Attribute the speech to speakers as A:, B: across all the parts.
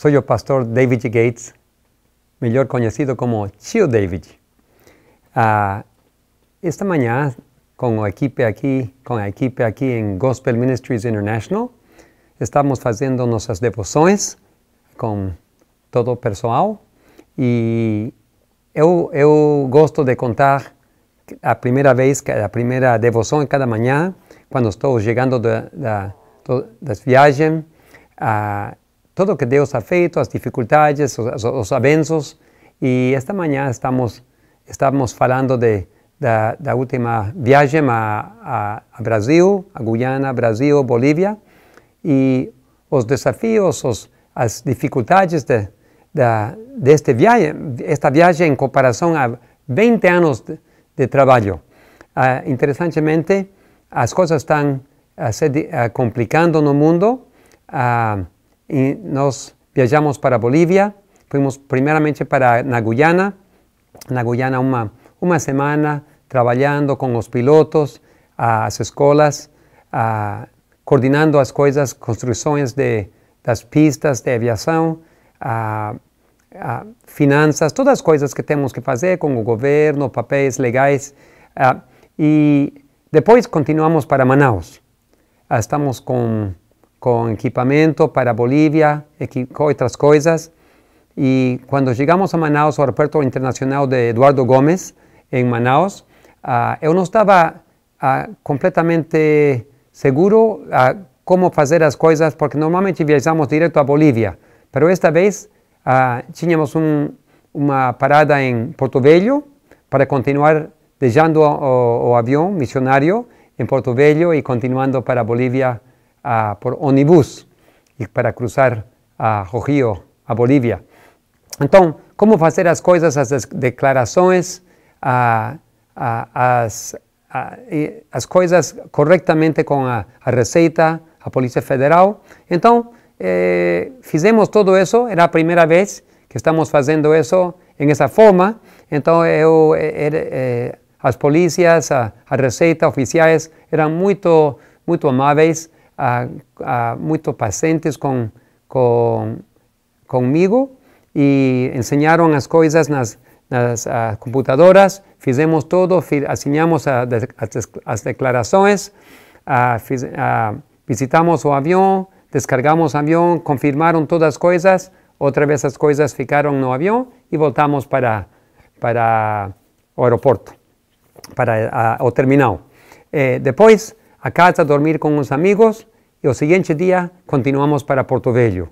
A: Soy el pastor David Gates, melhor conhecido como Chio David. Ah, esta manhã, com a equipe aqui, com a equipe aqui em Gospel Ministries International, estamos fazendo nossas devoções com todo o pessoal e eu, gosto de contar a primeira vez, a primeira devoção cada manhã, quando estou chegando das viagens, ah, todo o que Deus ha feito, as dificuldades, os, os avanços. E esta manhã estamos falando de, da, da, última viagem a, a, a, Brasil, a Guiana, Brasil, Bolívia, e os desafios, os, as dificuldades de, da, desta viagem, esta viagem em comparação a 20 anos de, de trabalho. Ah, interessantemente, as coisas estão eh, se, eh, complicando no mundo. Ah, e nós viajamos para Bolívia, fomos primeiramente para na Guyana, na Guyana uma, uma semana trabalhando com os pilotos, as escolas, a, coordenando as coisas, construções de, das pistas de aviação, a, a, finanças, todas as coisas que temos que fazer com o governo, papéis legais. e depois continuamos para Manaus. Ah, estamos com com equipamento para Bolívia e outras coisas. E quando chegamos a Manaus, ao aeroporto internacional de Eduardo Gomes, em Manaus, eu ah, não estava ah, completamente seguro ah, como fazer as coisas, porque normalmente viajamos direto a Bolívia. Mas esta vez tínhamos um, uma parada em Porto Velho para continuar deixando o, o avião missionário em Porto Velho e continuando para Bolívia por ônibus e para cruzar a o Rio, a Bolívia. Então, como fazer as coisas, as declarações, as, as coisas corretamente com a, a Receita, a Polícia Federal. Então, eh, fizemos tudo isso, era a primeira vez que estamos fazendo isso em essa forma. Então, eu, eh, er, er, eh, as polícias, a, a Receita, oficiais, eram muito, muito amáveis a, a muitos pacientes com, com, comigo e ensinaram as coisas nas, nas computadoras, fizemos tudo, assinamos a, as declarações, fiz, visitamos o avião, descargamos o avião, confirmaram todas as coisas, outra vez as coisas ficaram no avião e voltamos para, para o aeroporto, para o terminal. Eh, depois, a casa, dormir com os amigos, y el siguiente día continuamos para Portobello.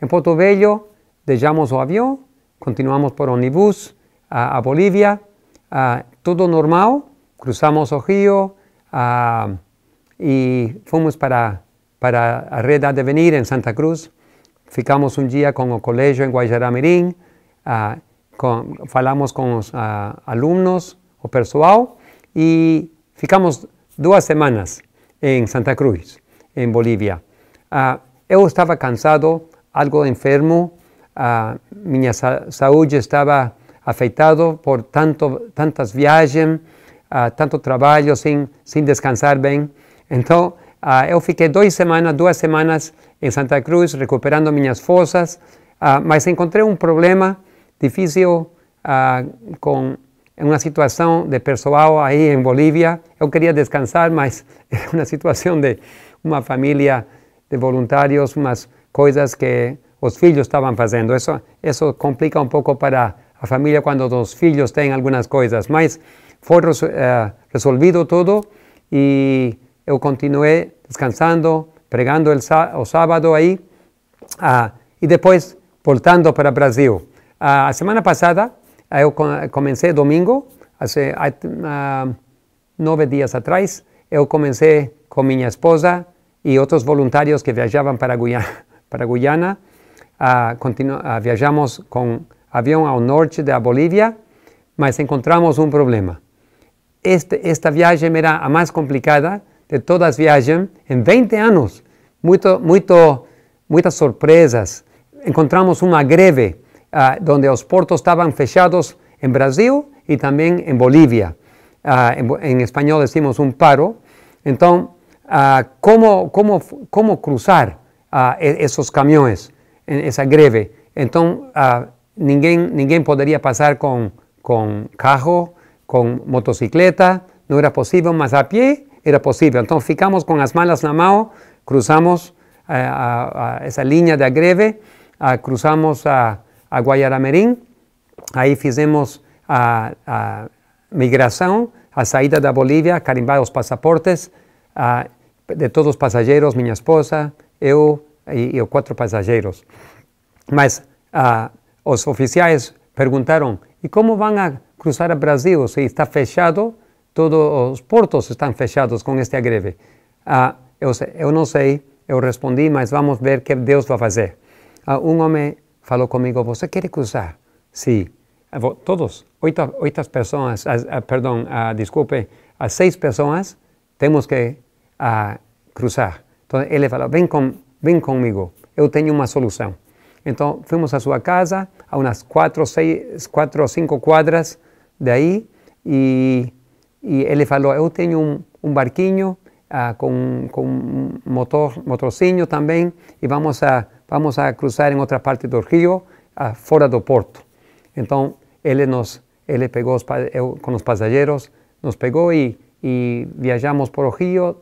A: En Portobello dejamos el avión, continuamos por omnibus a, Bolivia, ah, todo normal, cruzamos el ah, y fuimos para, para la Red venir en Santa Cruz. Ficamos un día con el colegio en Guajaramirín, ah, falamos con los alumnos o personal y ficamos dos semanas en Santa Cruz. en Bolívia. Ah, eu estava cansado, algo enfermo, ah, minha sa saúde estava afetada por tanto, tantas viagens, ah, tanto trabalho, sem, descansar bem. Então, eu ah, fiquei duas semanas, semanas em Santa Cruz, recuperando minhas forças, mas encontrei um problema difícil com uma situação de pessoal aí em Bolívia. Eu queria descansar, mas é uma situação de uma família de voluntários, umas coisas que os filhos estavam fazendo. Isso, isso complica um pouco para a família quando os filhos têm algumas coisas, mas foi uh, eh, resolvido tudo e eu continuei descansando, pregando o sábado aí uh, ah, e depois voltando para o Brasil. Uh, ah, a semana passada eu ah, comecei domingo, há nove dias atrás, eu comecei com minha esposa e outros voluntários que viajavam para Guiana, para Guiana ah, ah, viajamos com avião ao norte da Bolívia, mas encontramos um problema. Este, esta viagem era a mais complicada de todas as viagens em 20 anos. Muito, muito, muitas surpresas. Encontramos uma greve ah, onde os portos estavam fechados em Brasil e também em Bolívia. em, em, espanhol decimos um paro. Então, cómo, cruzar e, esos camiones, en esa greve. Entonces, ninguém, ninguém podría pasar con, con carro, con motocicleta, no era posible, más a pie era posible. Entonces, ficamos con las malas en mano, cruzamos esa línea de greve, cruzamos a, Guayaramerín, ahí hicimos a, migración, a salida de Bolivia, carimbar los pasaportes, de todos os passageiros, minha esposa, eu e, e quatro passageiros. Mas ah, os oficiais perguntaram: e como vão a cruzar o Brasil se está fechado? Todos os portos estão fechados com este agreve Ah, eu, eu não sei, eu respondi, mas vamos ver o que Deus vai fazer. Ah, um homem falou comigo: você quer cruzar? Sim. Ah, todos, oito, oito pessoas, ah, perdão, ah, desculpe, as seis pessoas, temos que a cruzar. Então ele falou: vem, com, vem comigo, eu tenho uma solução. Então fomos à sua casa, a umas quatro, seis, quatro ou cinco quadras daí, e, e ele falou: eu tenho um, um barquinho ah, com, com motor, motorzinho também, e vamos a, vamos a cruzar em outra parte do rio, ah, fora do porto. Então ele nos ele pegou os, eu, com os passageiros, nos pegou e, e viajamos por o rio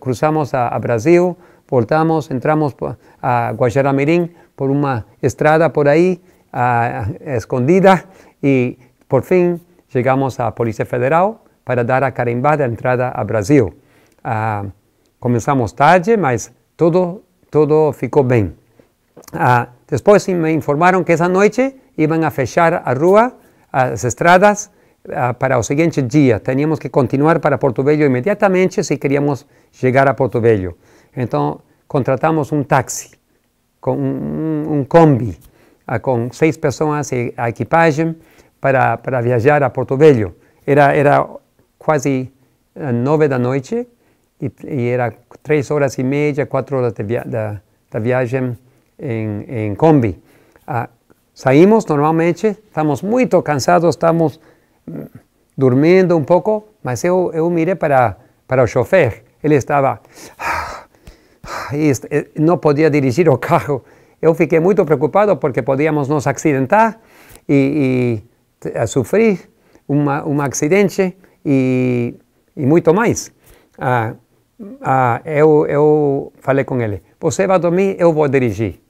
A: cruzamos a, Brasil, voltamos, entramos a Guajaramirim por una estrada por ahí, escondida, y por fin llegamos a Policía Federal para dar a carimbada de entrada a Brasil. Ah, comenzamos tarde, mas todo, todo bien. Ah, después me informaron que esa noche iban a fechar a rua, las estradas, Ah, para o seguinte dia, tínhamos que continuar para Porto Velho imediatamente se queríamos chegar a Porto Velho. Então, contratamos um táxi, com um, um combi, ah, com seis pessoas e a equipagem para, para viajar a Porto Velho. Era, era quase ah, nove da noite e, e era três horas e meia, quatro horas via, da, da viagem em, em combi. Ah, saímos normalmente, estamos muito cansados, estamos dormindo um pouco, mas eu, eu mirei para, para o chofer. Ele estava. Eh, Não podia dirigir o carro. Eu fiquei muito preocupado porque podíamos nos acidentar e, e sofrer um acidente e, e muito mais. Ah, ah, eu, eu falei com ele: Você vai dormir, eu vou dirigir.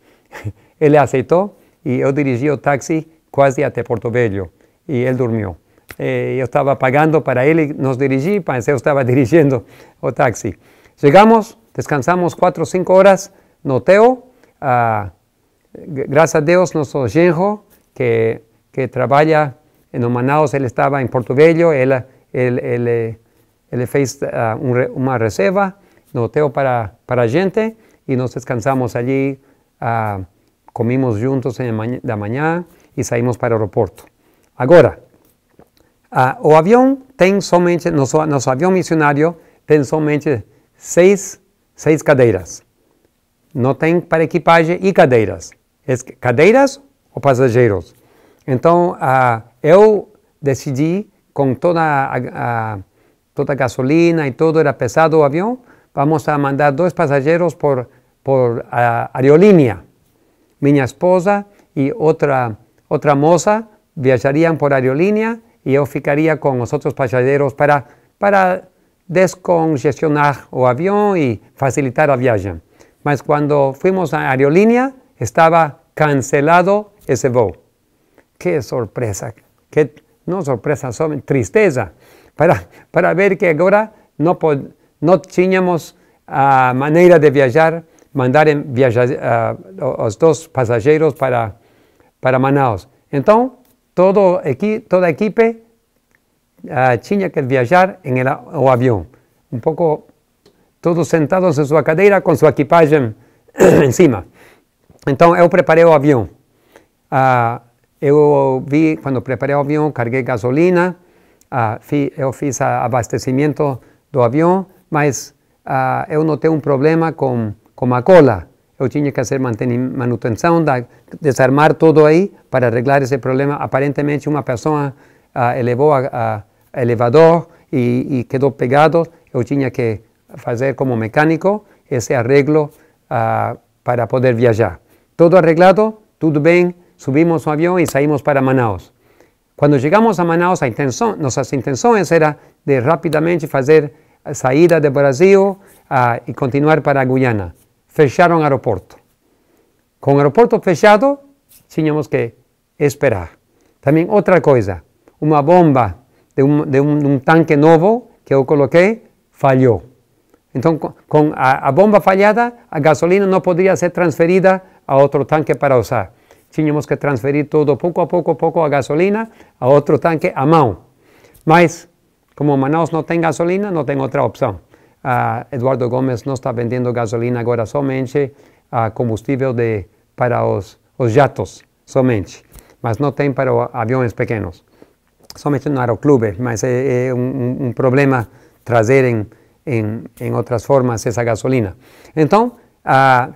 A: Ele aceitou e eu dirigi o táxi quase até Porto Velho e ele dormiu. Eh, yo estaba pagando para él y nos dirigí, pensé yo estaba dirigiendo o taxi. Llegamos, descansamos cuatro o cinco horas, noteo, ah, gracias a Dios nuestro Genjo, que, que trabaja en Manaus, él estaba en Portobello, él, él, él, eh, él fez ah, una reserva, noteo para, para gente y nos descansamos allí, ah, comimos juntos en la mañana y salimos para el aeropuerto. Ahora, Ah, o avião tem somente, nosso, nosso avião missionário tem somente seis, seis cadeiras. Não tem para equipagem e cadeiras. Cadeiras ou passageiros? Então, ah, eu decidi, com toda a, a, toda a gasolina e tudo, era pesado o avião, vamos a mandar dois passageiros por, por a ah, aerolínea. Minha esposa e outra, outra moça viajariam por aerolínea y yo ficaría con los otros pasajeros para, para descongestionar el avión y facilitar la viaje. Mas cuando fuimos a aerolínea, estaba cancelado ese vuelo. ¡Qué sorpresa! ¡Qué, no sorpresa, sino tristeza! Para, para ver que ahora no, no teníamos ah, manera de viajar, mandar en ah, los dos pasajeros para, para Manaus. Entonces, Todo equi toda equipe uh, ah, tinha que viajar em el, o avião. Um pouco todos sentados em sua cadeira com sua equipagem em cima. Então eu preparei o avião. Uh, ah, eu vi, quando preparei o avião, carreguei gasolina, uh, fi, eu fiz uh, abastecimento do avião, mas eu notei um problema com, com a cola eu tinha que fazer manutenção, da, desarmar tudo aí para arreglar esse problema. Aparentemente, uma pessoa ah, elevou a, elevador e, e, quedou pegado. Eu tinha que fazer como mecânico esse arreglo ah, para poder viajar. Tudo arreglado, tudo bem. Subimos o avião e saímos para Manaus. Quando chegamos a Manaus, a intenção, nossas intenções era de rapidamente fazer a saída do Brasil ah, e continuar para a Guiana fecharam o aeroporto. Com o aeroporto fechado, tínhamos que esperar. Também outra coisa, uma bomba de um, de um, de um tanque novo que eu coloquei falhou. Então, com a, a, bomba falhada, a gasolina não poderia ser transferida a outro tanque para usar. Tínhamos que transferir tudo, pouco a pouco, pouco a gasolina a outro tanque à mão. Mas, como Manaus não tem gasolina, não tem outra opção. Eduardo Gomes não está vendendo gasolina agora somente ah, combustível de, para os, os jatos, somente, mas não tem para aviões pequenos. Somente no aeroclube, mas é, é um, um, problema trazer em, em, em, outras formas essa gasolina. Então,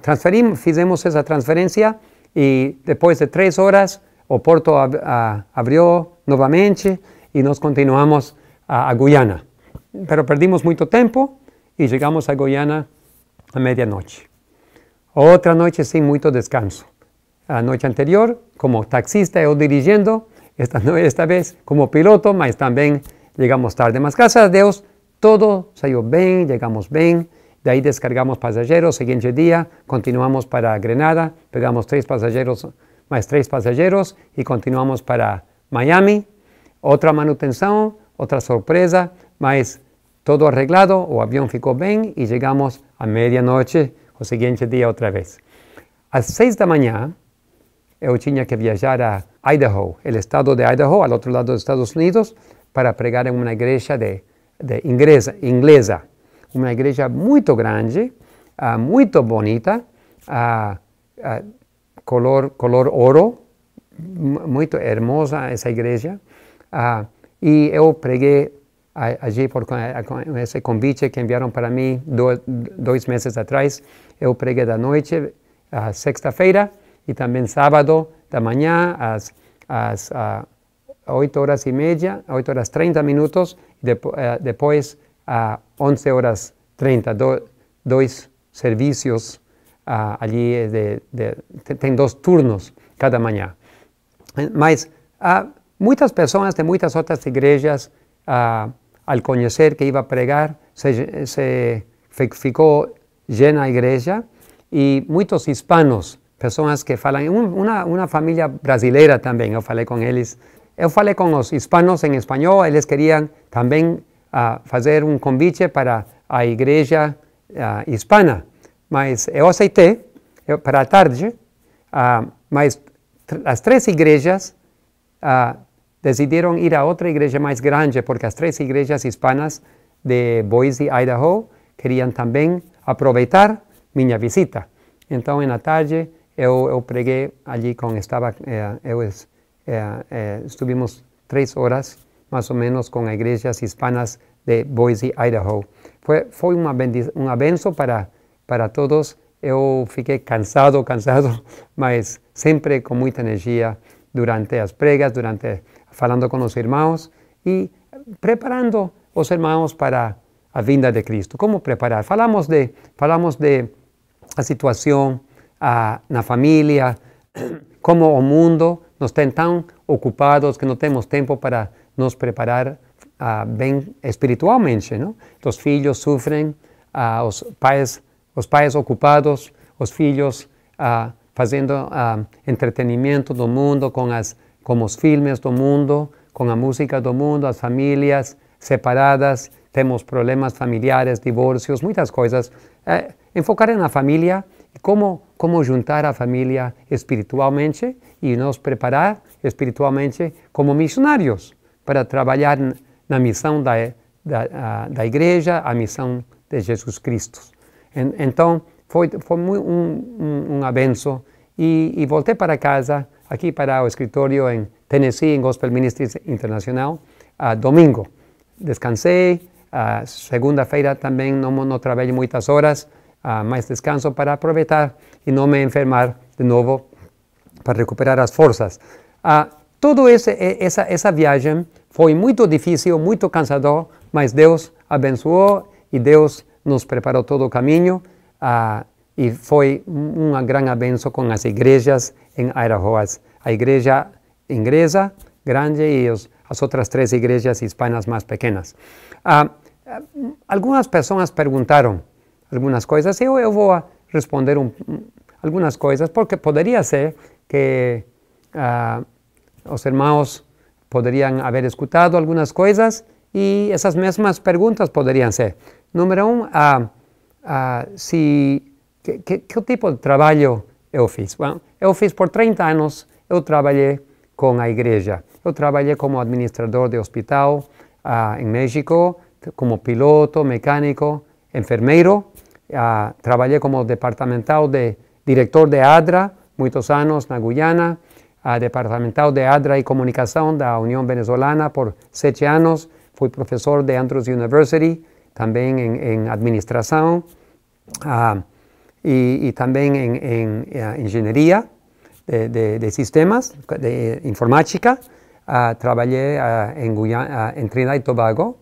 A: transferimos, fizemos essa transferência e depois de três horas o porto ab, abriu novamente e nós continuamos a, a Guiana. Mas perdemos muito tempo y llegamos a Guyana a medianoche. Otra noche sin mucho descanso. La noche anterior, como taxista o dirigiendo, esta, esta vez como piloto, más también llegamos tarde. más gracias a Dios, todo salió bien, llegamos bien. De ahí descargamos pasajeros. Siguiente día continuamos para Grenada, pegamos tres pasajeros, más tres pasajeros y continuamos para Miami. Otra manutención, otra sorpresa, más todo arreglado, o avião ficou bem e chegamos à meia-noite, o seguinte dia outra vez. Às seis da manhã, eu tinha que viajar a Idaho, o estado de Idaho, ao outro lado dos Estados Unidos, para pregar em uma igreja de, de inglesa, inglesa, uma igreja muito grande, uh, ah, muito bonita, uh, uh, color, color ouro, muito hermosa essa igreja. e eu preguei Agir por, com esse convite que enviaram para mim dois, dois meses atrás. Eu preguei da noite, à sexta-feira, e também sábado da manhã, às, às, às 8 horas e meia, 8 horas 30 minutos, eh, depois, depois às 11 horas 30, do, dois serviços ah, ali, de, de, tem dois turnos cada manhã. Mas há muitas pessoas de muitas outras igrejas a, al conhecer que iba a pregar, se, se ficou llena a igreja e muitos hispanos, pessoas que falam, uma, uma família brasileira também, eu falei com eles, eu falei com os hispanos em espanhol, eles queriam também fazer ah, um convite para a igreja ah, hispana, mas eu aceitei eu, para a tarde, ah, mas as três igrejas decidiram ir a outra igreja mais grande porque as três igrejas hispanas de Boise, Idaho, queriam também aproveitar minha visita. então na tarde, eu preguei ali allí estava estaba, eh, eh, eh, estuvimos três horas mais ou menos com as igrejas hispanas de Boise, Idaho. foi foi una un para, para todos. eu fiquei cansado, cansado, mas sempre com muita energia durante as pregas, durante falando com os irmãos e preparando os irmãos para a vinda de Cristo. Como preparar? Falamos de, falamos de a situação a, na família, como o mundo nos tem tão ocupados que não temos tempo para nos preparar ah, bem espiritualmente, não? Os filhos sofrem, ah, os pais, os pais ocupados, os filhos ah, fazendo entretenimento do mundo com as com os filmes do mundo, com a música do mundo, as famílias separadas, temos problemas familiares, divórcios, muitas coisas. É, enfocar na família e como, como juntar a família espiritualmente e nos preparar espiritualmente como missionários para trabalhar na missão da, da, a, da igreja, a missão de Jesus Cristo. En, então, foi, foi um, um, um abenço e, e voltei para casa aqui para o escritório em Tennessee, em Gospel Ministries Internacional, uh, domingo. Descansei, uh, segunda-feira também não, não muitas horas, uh, mais descanso para aproveitar e não me enfermar de novo para recuperar as forças. Uh, Toda essa, essa viagem foi muito difícil, muito cansador, mas Deus abençoou e Deus nos preparou todo o caminho. Uh, e foi um grande abenço com as igrejas en Arahuas, a iglesia inglesa grande y las otras tres iglesias hispanas más pequeñas. Ah, ah, algunas personas preguntaron algunas cosas y voy a responder algunas cosas porque podría ser que ah, los hermanos podrían haber escuchado algunas cosas y esas mismas preguntas podrían ser. Número uno, ¿qué tipo de trabajo eu fiz? Bom, eu fiz por 30 anos, eu trabalhei com a igreja. Eu trabalhei como administrador de hospital uh, em México, como piloto, mecânico, enfermeiro. Uh, trabalhei como departamental de diretor de ADRA muitos anos na Guiana. uh, ah, departamental de ADRA e comunicação da União Venezolana por sete anos. Fui professor de Andrews University, também em, em administração. Uh, y, y también en, en uh, ingeniería de, de, de, sistemas, de informática. Uh, ah, trabalhei uh, ah, em, Guiana, ah, em Trinidad e Tobago.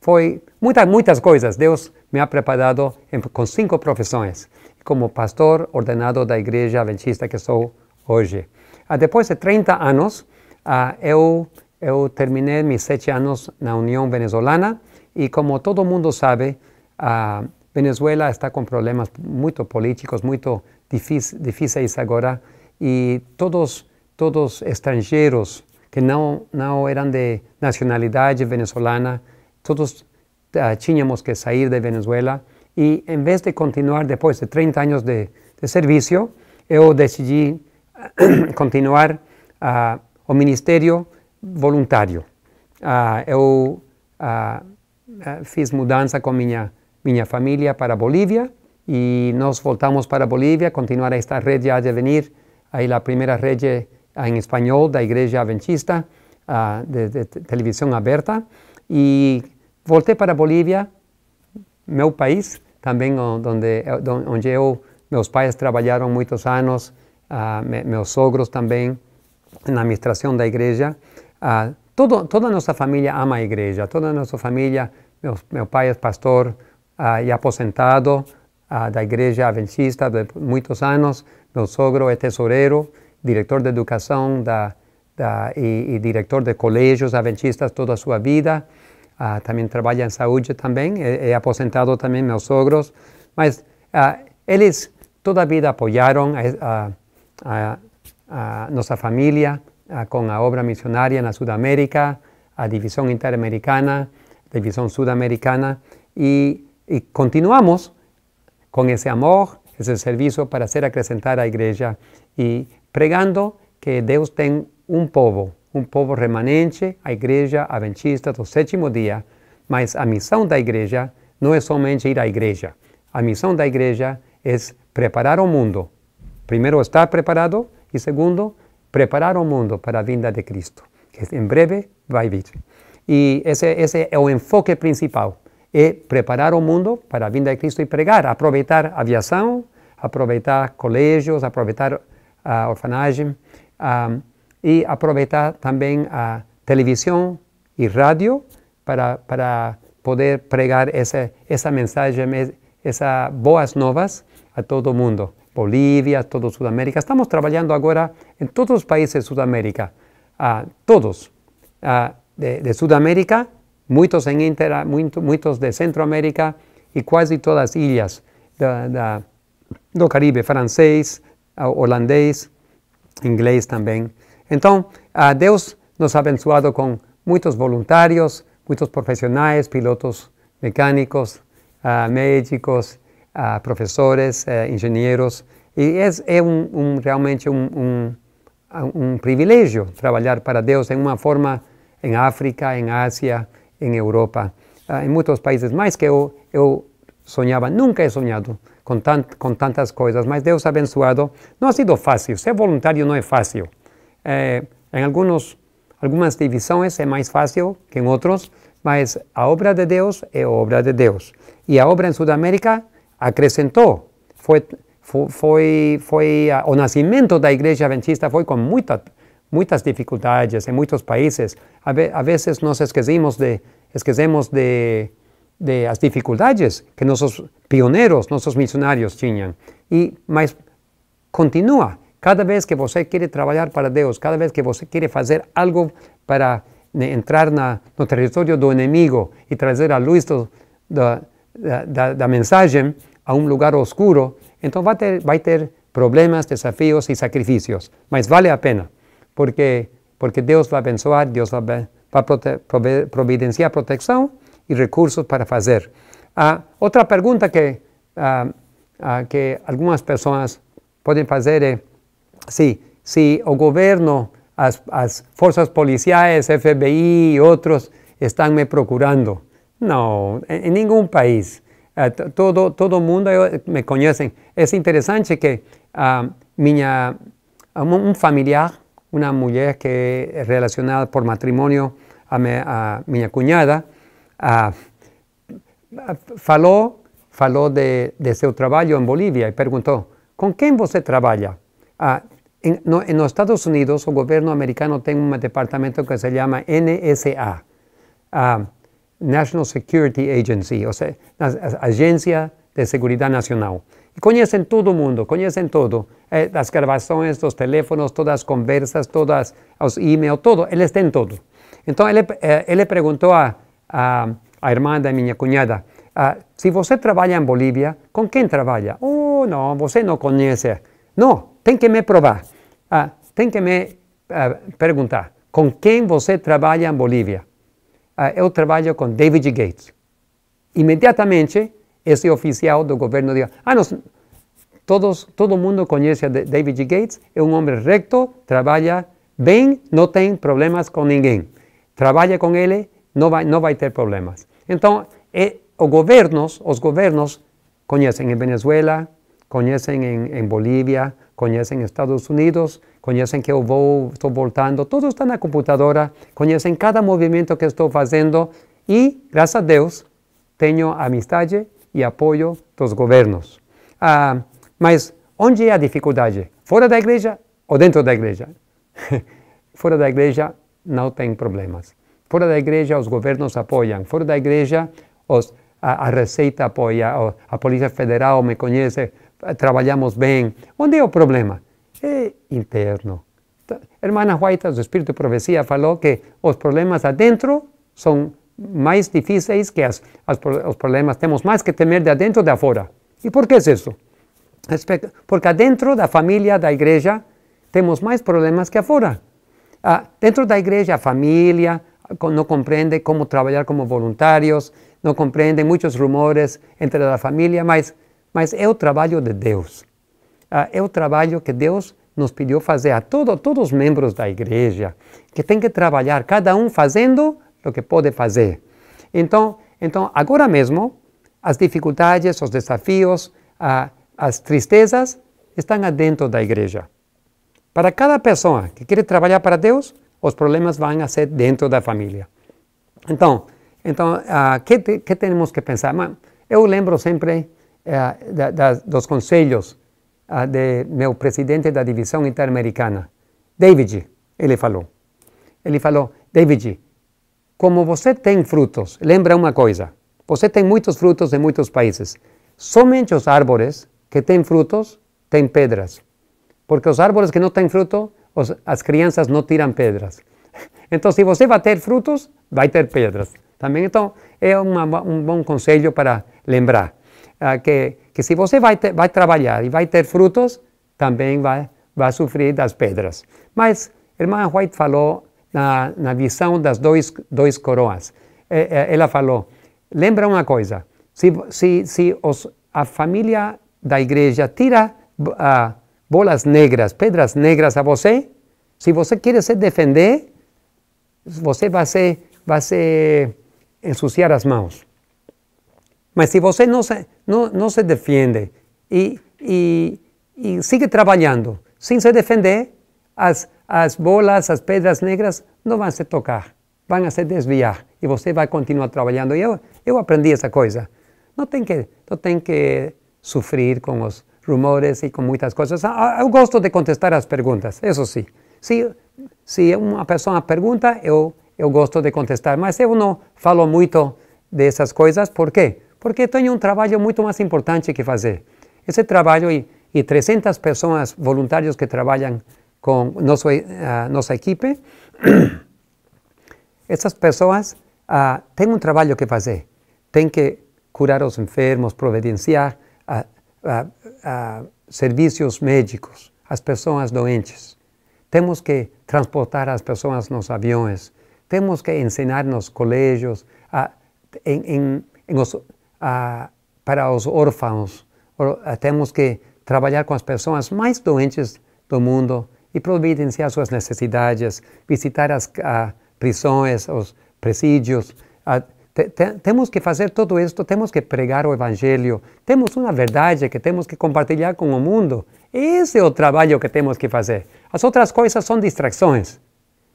A: foi muitas, muitas coisas. Deus me ha preparado em, com cinco profissões, como pastor ordenado da igreja adventista que sou hoje. depois de 30 anos, eu, eu terminei meus sete anos na União Venezolana e, como todo mundo sabe, Uh, Venezuela está com problemas muito políticos, muito difíceis agora, e todos todos estrangeiros que não não eram de nacionalidade venezuelana, todos uh, ah, tínhamos que sair da Venezuela e em vez de continuar depois de 30 anos de, de serviço, eu decidi continuar uh, ah, o ministério voluntário. Uh, ah, eu fiz mudança com minha minha família para Bolívia e nós voltamos para Bolívia, continuar esta rede a devenir aí a primeira rede em espanhol da Igreja Adventista ah, de, de, televisão aberta e voltei para Bolívia, meu país, também onde, onde eu, eh, meus pais trabalharam muitos anos, ah, meus sogros também na administração da igreja. Ah, todo, toda a nossa família ama a igreja, toda a nossa família, meu, meu pai é pastor, ah, e aposentado ah, da Igreja Adventista de muitos anos. Meu sogro é tesoureiro, diretor de educação da, da, e, e, diretor de colégios adventistas toda a sua vida. Ah, também trabalha em saúde também, é, é aposentado também, meus sogros. Mas ah, eles toda a vida apoiaram a, a, a nossa família ah, com a obra missionária na Sudamérica, a divisão interamericana, a divisão sudamericana e Y continuamos con ese amor, ese servicio para hacer acrecentar a Iglesia y pregando que Dios tenga un povo, un povo remanente, a Iglesia adventista do sétimo día mas a de la Iglesia no es solamente ir Iglesia, la A de la Iglesia es preparar o mundo. Primero estar preparado y e, segundo, preparar o mundo para la vinda de Cristo, que en em breve vai a Y Y ese es el enfoque principal é preparar o mundo para a vinda de Cristo e pregar, aproveitar aviação, aproveitar colégios, aproveitar a orfanagem e aproveitar também a televisão e rádio para, para poder pregar essa, essa mensagem, essas boas novas a todo mundo. Bolívia, toda Sudamérica. Estamos trabalhando agora em todos os países de Sudamérica, a ah, todos ah, de, de Sudamérica muitos, em Intera, muito, muitos de Centroamérica e quase todas as ilhas da, da, do Caribe, francês, ah, holandês, inglês também. Então, Deus nos abençoado com muitos voluntários, muitos profissionais, pilotos mecânicos, ah, médicos, ah, professores, eh, engenheiros. E é, é, um, um, realmente um, um privilégio trabalhar para Deus em uma forma em África, em Ásia, em Europa, ah, em muitos países, mais que eu, eu sonhava, nunca he sonhado com, tant, com tantas coisas, mas Deus abençoado, não ha sido fácil, ser voluntário não é fácil. É, em algumas divisões é mais fácil que em outros, mas a obra de Deus é obra de Deus. E a obra em Sudamérica acrescentou, foi, foi, foi, foi o nascimento da igreja adventista foi com muita muitas dificuldades em muitos países. A vezes nós esquecemos de esquecemos de, de as dificuldades que nossos pioneiros, nossos missionários tinham. E mas continua. Cada vez que você quer trabalhar para Deus, cada vez que você quer fazer algo para eh, entrar na, no território do inimigo e trazer a luz do, da, da, da mensagem a um lugar oscuro, então vai ter, vai ter problemas, desafios e sacrifícios. Mas vale a pena porque, porque Deus vai abençoar, Deus vai, vai prote, providenciar proteção e recursos para fazer. Ah, outra pergunta que, ah, ah, que algumas pessoas podem fazer é se, se o governo, as, as forças policiais, FBI e outros estão me procurando. Não, em, em nenhum país. Ah, todo, todo mundo eh, me conhece. É interessante que ah, minha, um, um familiar una mujer que es relacionada por matrimonio a, mi cuñada, faló, de, su trabajo en Bolivia y preguntó, ¿con quién usted trabaja? Ah, en, los Estados Unidos, el gobierno americano tiene un departamento que se llama NSA, ah, National Security Agency, o sea, Agencia de Seguridade Nacional. E conhecem todo mundo, conhecem tudo. Eh, as gravações, os teléfonos, todas as conversas, todas os e-mails, tudo, eles têm tudo. Então ele, ele eh, perguntou a, a, a irmã da minha cunhada, ah, se você trabalha em Bolívia, com quem trabalha? Oh, não, você não conhece. Não, tem que me provar. Ah, tem que me eh, ah, perguntar, com quem você trabalha em Bolívia? eu trabalho com David Gates. Imediatamente, esse oficial do governo diga, ah, nós, todos, todo mundo conhece a David G. Gates, é um homem recto, trabalha bem, não tem problemas com ninguém. Trabalha com ele, não vai, não vai ter problemas. Então, é, eh, os governos, os governos conhecem em Venezuela, conhecem em, em Bolívia, conhecem Estados Unidos, conhecem que eu vou, estou voltando, tudo está na computadora, conhecem cada movimento que estou fazendo e, graças a Deus, tenho amizade e apoio dos governos. Ah, mas onde é a dificuldade? Fora da igreja ou dentro da igreja? Fora da igreja não tem problemas. Fora da igreja os governos apoiam. Fora da igreja os, a, a Receita apoia, a Polícia Federal me conhece, trabalhamos bem. Onde é o problema? É interno. Hermana White, do Espírito de Profecia falou que os problemas adentro são mais difíceis que as, as, os problemas temos mais que temer de adentro de fora. E por que é isso? Porque dentro da família, da igreja, temos mais problemas que fora. Ah, dentro da igreja, a família não compreende como trabalhar como voluntários, não compreende muitos rumores entre a família, mas, mas é o trabalho de Deus. Ah, é o trabalho que Deus nos pediu fazer a todo, todos os membros da igreja, que tem que trabalhar, cada um fazendo o que pode fazer. Então, então agora mesmo, as dificuldades, os desafios, a, as tristezas estão dentro da igreja. Para cada pessoa que quer trabalhar para Deus, os problemas vão ser dentro da família. Então, então que, que temos que pensar? Eu lembro sempre eh, da, da, dos conselhos do ah, de meu presidente da divisão interamericana, David. Ele falou. Ele falou, David, como você tem frutos, lembra uma coisa: você tem muitos frutos em muitos países. Somente os árvores que têm frutos têm pedras. Porque os árvores que não têm fruto, os, as crianças não tiram pedras. Então, se você vai ter frutos, vai ter pedras também. Então, é uma, um bom conselho para lembrar ah, que, que se você vai, ter, vai trabalhar e vai ter frutos, também vai, vai sofrer das pedras. Mas, irmã White falou na, na visão das dois, dois coroas. É, é, ela falou: lembra uma coisa, se, se, se os, a família da igreja tira ah, bolas negras, pedras negras a você, se você quer se defender, você vai se, vai se ensuciar as mãos. Mas se você não se, não, não se defende e, e, e sigue trabalhando sem se defender, as, as bolas, as pedras negras não vão se tocar, vão se desviar e você vai continuar trabalhando. E eu, eu aprendi essa coisa. Não tem que, não tem que sofrer com os rumores e com muitas coisas. Ah, ah, eu gosto de contestar as perguntas, isso sim. Se, se uma pessoa pergunta, eu, eu gosto de contestar, mas eu não falo muito dessas coisas. Por quê? Porque tenho um trabalho muito mais importante que fazer. Esse trabalho e, e 300 pessoas voluntários que trabalham com nosso, a eh, nossa equipe, essas pessoas ah, têm um trabalho que fazer. Tem que curar os enfermos, providenciar ah, ah, ah, serviços médicos às pessoas doentes. Temos que transportar as pessoas nos aviões. Temos que ensinar nos colégios, em, em, em os, para os órfãos. Temos que trabalhar com as pessoas mais doentes do mundo e providenciar suas necessidades, visitar as prisões, os presídios. te, te, temos que fazer tudo isso. temos que pregar o Evangelho, temos uma verdade que temos que compartilhar com o mundo. Esse é o trabalho que temos que fazer. As outras coisas são distrações.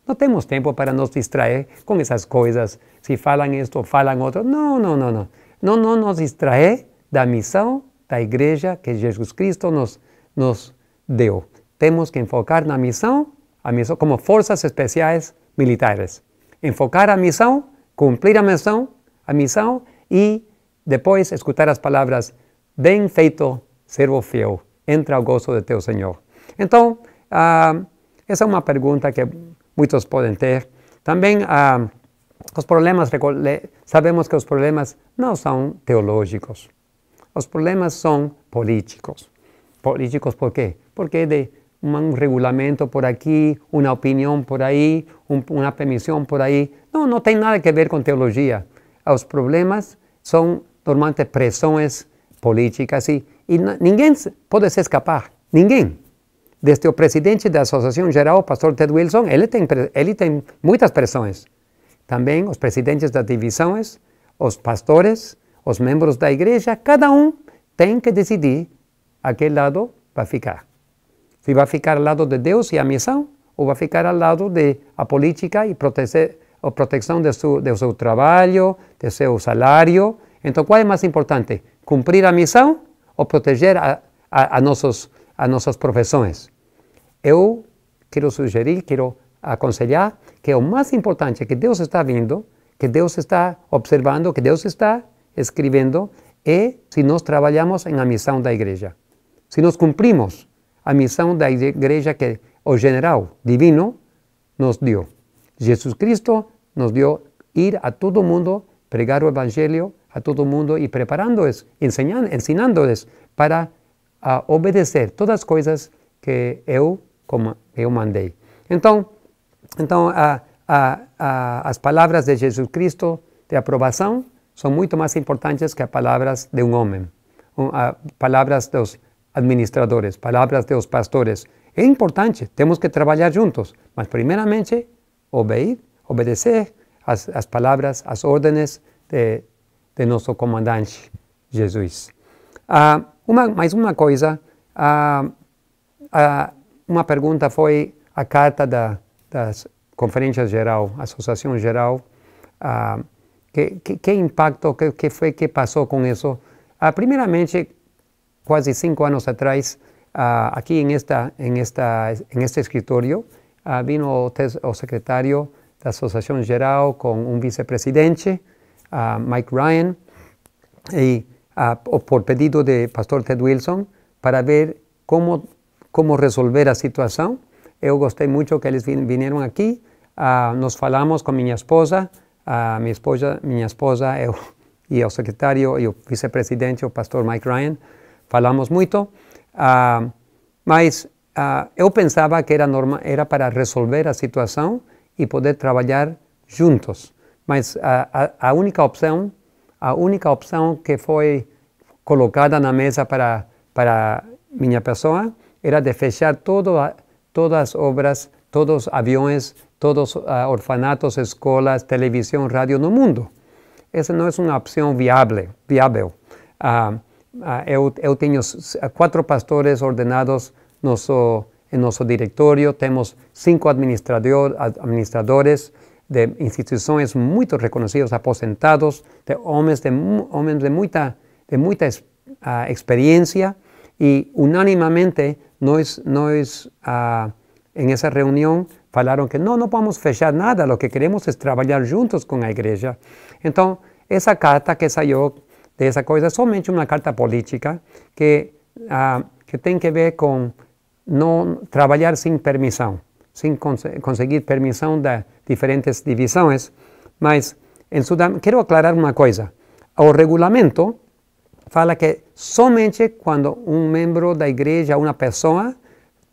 A: Não temos tempo para nos distrair com essas coisas. Se falam isto, falam outro. Não, não, não, não. Não, não nos distrair da missão da igreja que Jesus Cristo nos, nos deu temos que enfocar na missão, a missão como forças especiais militares. Enfocar a missão, cumprir a missão, a missão e depois escutar as palavras: bem feito, servo fiel, entra ao gozo de teu Senhor. Então, ah, essa é uma pergunta que muitos podem ter. Também ah, os problemas, sabemos que os problemas não são teológicos. Os problemas são políticos. Políticos por quê? Porque de um regulamento por aqui, uma opinião por aí, um, uma permissão por aí. Não, não tem nada a ver com teologia. Os problemas são normalmente pressões políticas e, e ninguém pode se escapar. Ninguém. Desde o presidente da Associação Geral, o pastor Ted Wilson, ele tem, ele tem muitas pressões. Também os presidentes das divisões, os pastores, os membros da igreja, cada um tem que decidir a que lado vai ficar. Se vai ficar ao lado de Deus e a missão, ou vai ficar ao lado de a política e proteger, a proteção do seu, seu trabalho, do seu salário. Então, qual é mais importante? Cumprir a missão ou proteger a, a, a, nossos, a nossas profissões? Eu quero sugerir, quero aconselhar que o mais importante que Deus está vindo, que Deus está observando, que Deus está escrevendo, é se nós trabalhamos em a missão da igreja. Se nós cumprimos a missão da igreja que o general divino nos deu. Jesus Cristo nos deu ir a todo mundo, pregar o evangelho a todo mundo e preparando-os, ensinando-os para a ah, obedecer todas as coisas que eu, como eu mandei. Então, então a, a, a, as palavras de Jesus Cristo de aprovação são muito mais importantes que as palavras de um homem, um, ah, palavras dos administradores, palavras dos pastores. É importante, temos que trabalhar juntos, mas primeiramente obeir, obedecer as, as palavras, as ordens de, de nosso comandante Jesus. Ah, mais uma coisa, ah, ah, uma pergunta foi a carta da, das conferências geral, associação geral, que, ah, que, impacto, que, que foi que passou com isso? Ah, primeiramente, casi cinco años atrás, ah, aquí en, esta, en, este escritorio, ah, vino el secretario de la Asociación Geral con un vicepresidente, ah, Mike Ryan, y, por pedido de Pastor Ted Wilson, para ver cómo, cómo resolver la situación. Yo gosté mucho que ellos vinieron aquí, nos falamos con mi esposa, mi esposa, mi esposa, y el secretario y el vicepresidente, el pastor Mike Ryan, falamos muito, ah, mas ah, eu pensava que era, norma, era para resolver a situação e poder trabalhar juntos. Mas a, ah, a, a única opção, a única opção que foi colocada na mesa para para minha pessoa era de fechar todo a, todas as obras, todos os aviões, todos os uh, orfanatos, escolas, televisão, rádio no mundo. Essa não é uma opção viável. viável. Uh, Ah, eu, tengo cuatro pastores ordenados en em nuestro directorio. Tenemos cinco administradores de instituciones muy reconocidos, aposentados, de hombres de, mucha de muita, de muita esa ah, reunión, e no en esa reunión que no no podemos fechar nada, Lo que queremos es trabajar juntos con la iglesia. Entonces, esa carta que salió, dessa coisa, somente uma carta política que, ah, que tem que ver com não trabalhar sem permissão, sem cons conseguir permissão das diferentes divisões. Mas em Sudam, quero aclarar uma coisa. O regulamento fala que somente quando um membro da igreja, uma pessoa,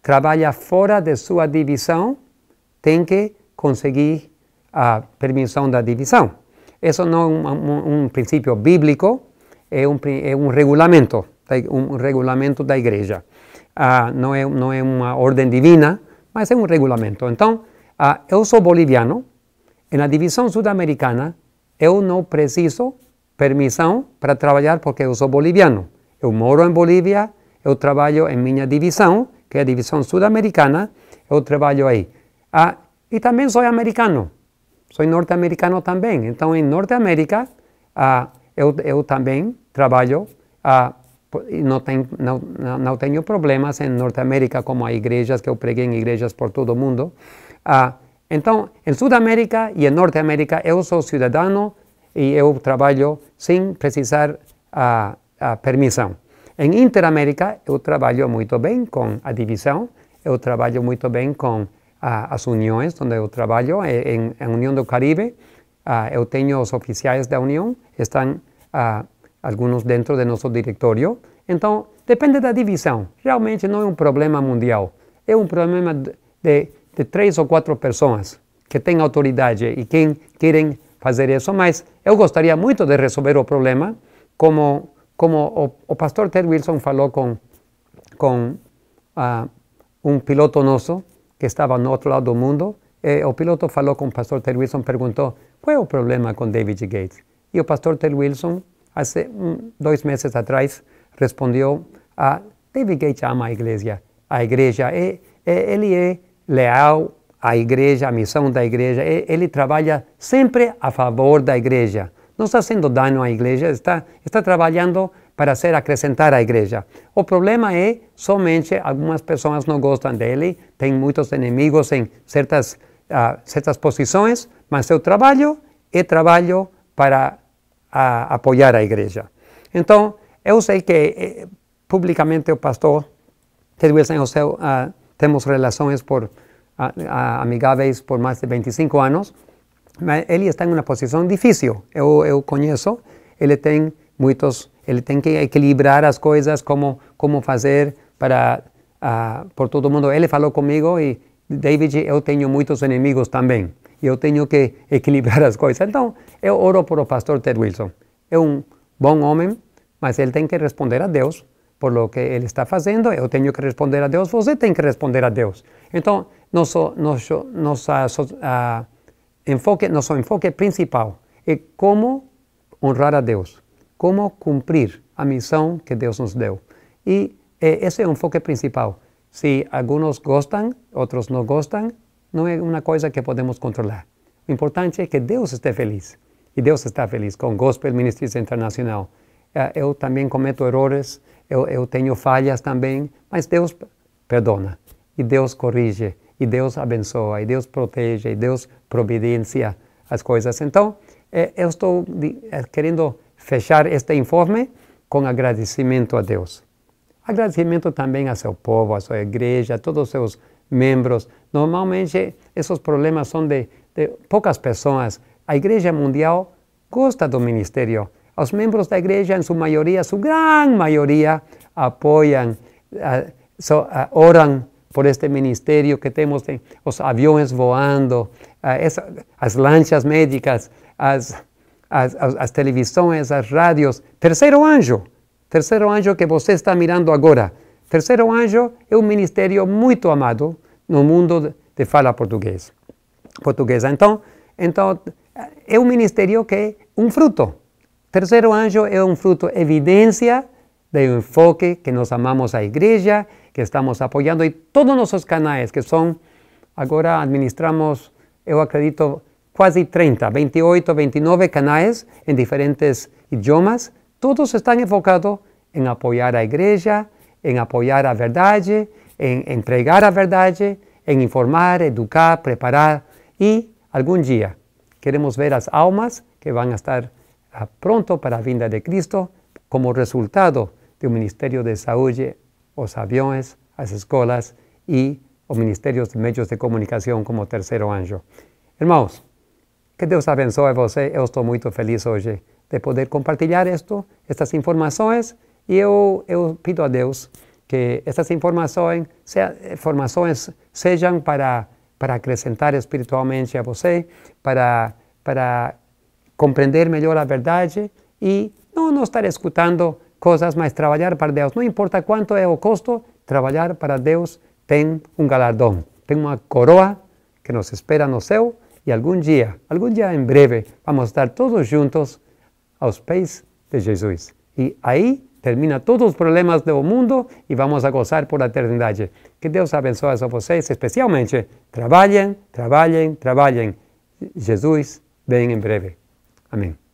A: trabalha fora de sua divisão, tem que conseguir a ah, permissão da divisão. Isso não é um, um, um princípio bíblico, é um, é um regulamento, um regulamento da igreja. Ah, não, é, não é uma ordem divina, mas é um regulamento. Então, ah, eu sou boliviano, e na divisão sul-americana eu não preciso permissão para trabalhar porque eu sou boliviano. Eu moro em Bolívia, eu trabalho em minha divisão, que é a divisão sul-americana, eu trabalho aí. Ah, e também sou americano, sou norte-americano também. Então, em Norte-América, ah, eu, eu também trabalho, ah, não, tem, não, não tenho problemas em Norte América, como há igrejas que eu preguei em igrejas por todo o mundo. Ah, então, em Sudamérica e em Norte América, eu sou cidadão e eu trabalho sem precisar a, ah, a ah, permissão. Em Interamérica, eu trabalho muito bem com a divisão, eu trabalho muito bem com as uniões, onde eu trabalho, eh, em, em União do Caribe, eu tenho os oficiais da União, estão a alguns dentro do nosso diretório. Então, depende da divisão. Realmente não é um problema mundial. É um problema de, de três ou quatro pessoas que têm autoridade e quem querem fazer isso. Mas eu gostaria muito de resolver o problema, como, como o, o pastor Ted Wilson falou com, com uh, um piloto nosso que estava no outro lado do mundo. E eh, o piloto falou com o pastor Ted Wilson, perguntou qual é o problema com David Gates. E o pastor Ted Wilson, há um, dois meses atrás, respondeu a David Gates ama a igreja. A igreja, é, é, ele é leal à igreja, à missão da igreja. É, ele trabalha sempre a favor da igreja. Não está sendo dano à igreja, está, está trabalhando para ser acrescentar à igreja. O problema é somente algumas pessoas não gostam dele, tem muitos inimigos em certas, uh, certas posições, mas seu trabalho é trabalho para a, apoiar a igreja. Então, eu sei que eh, publicamente o pastor Ted Wilson José ah, temos relações por, ah, ah, amigáveis por mais de 25 anos, mas ele está em uma posição difícil. Eu, eu conheço, ele tem muitos, ele tem que equilibrar as coisas, como, como fazer para por todo mundo. Ele falou comigo e David, eu tenho muitos inimigos também e eu tenho que equilibrar as coisas. Então, eu oro para o pastor Ted Wilson. É um bom homem, mas ele tem que responder a Deus por o que ele está fazendo. Eu tenho que responder a Deus, você tem que responder a Deus. Então, nosso, nosso, nosso a, enfoque, nosso enfoque principal é como honrar a Deus, como cumprir a missão que Deus nos deu. E eh, esse é o enfoque principal. Se alguns gostam, outros não gostam, não é uma coisa que podemos controlar. O importante é que Deus esteja feliz. E Deus está feliz com o Gospel Ministries Internacional. Eh, eu também cometo erros, eu, eu tenho falhas também, mas Deus perdona. E Deus corrige, e Deus abençoa, e Deus protege, e Deus providencia as coisas. Então, eh, eu estou eh, querendo fechar este informe com agradecimento a Deus. Agradecimento também a seu povo, a sua igreja, a todos os seus membros. Normalmente, esses problemas são de, de poucas pessoas. A Igreja Mundial gosta do ministério. Os membros da Igreja, em sua maioria, sua grande maioria, apoiam, oram por este ministério que temos os aviões voando, as lanchas médicas, as, as, as, as, televisões, as rádios. Terceiro anjo, terceiro anjo que você está mirando agora. Terceiro anjo é um ministério muito amado no mundo de fala português, portuguesa. Então, então é eh, um ministério que é um fruto. Terceiro anjo é um fruto evidência de um enfoque que nós amamos a igreja, que estamos apoiando e todos os nossos canais que são agora administramos, eu acredito, quase 30, 28, 29 canais em diferentes idiomas, todos estão enfocados em apoiar a igreja, em apoiar a verdade, em entregar a verdade, em informar, educar, preparar e algum dia queremos ver as almas que vão estar ah, pronto para a vinda de Cristo como resultado de um Ministério de Saúde, os aviões, as escolas e o Ministério de Meios de Comunicação como terceiro anjo. Irmãos, que Deus abençoe você. Eu estou muito feliz hoje de poder compartilhar isto, estas informações e eu, eu pido a Deus que essas informações, se, informações sejam para, para acrescentar espiritualmente a você, para, para compreender melhor a verdade e não, não estar escutando coisas, mas trabalhar para Deus. Não importa quanto é o custo, trabalhar para Deus tem um galardão, tem uma coroa que nos espera no céu e algum dia, algum dia em breve, vamos estar todos juntos aos pés de Jesus. E aí termina todos os problemas do mundo e vamos a gozar por a eternidade. Que Deus abençoe a vocês, especialmente. Trabalhem, trabalhem, trabalhem. Jesus vem em breve. Amém.